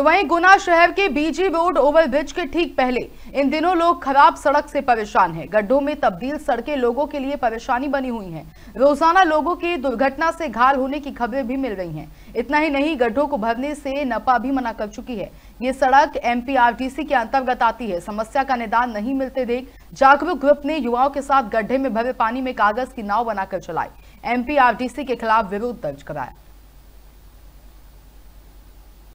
तो वहीं गुना शहर के बीजी रोड ओवरब्रिज के ठीक पहले इन दिनों लोग खराब सड़क से परेशान हैं गड्ढों में तब्दील सड़कें लोगों के लिए परेशानी बनी हुई हैं रोजाना लोगों की दुर्घटना से घायल होने की खबरें भी मिल रही हैं इतना ही नहीं गड्ढों को भरने से नपा भी मना कर चुकी है ये सड़क एम के अंतर्गत आती है समस्या का निदान नहीं मिलते देख जागरूक ग्रुप ने युवाओं के साथ गड्ढे में भरे पानी में कागज की नाव बनाकर चलाई एम के खिलाफ विरोध दर्ज कराया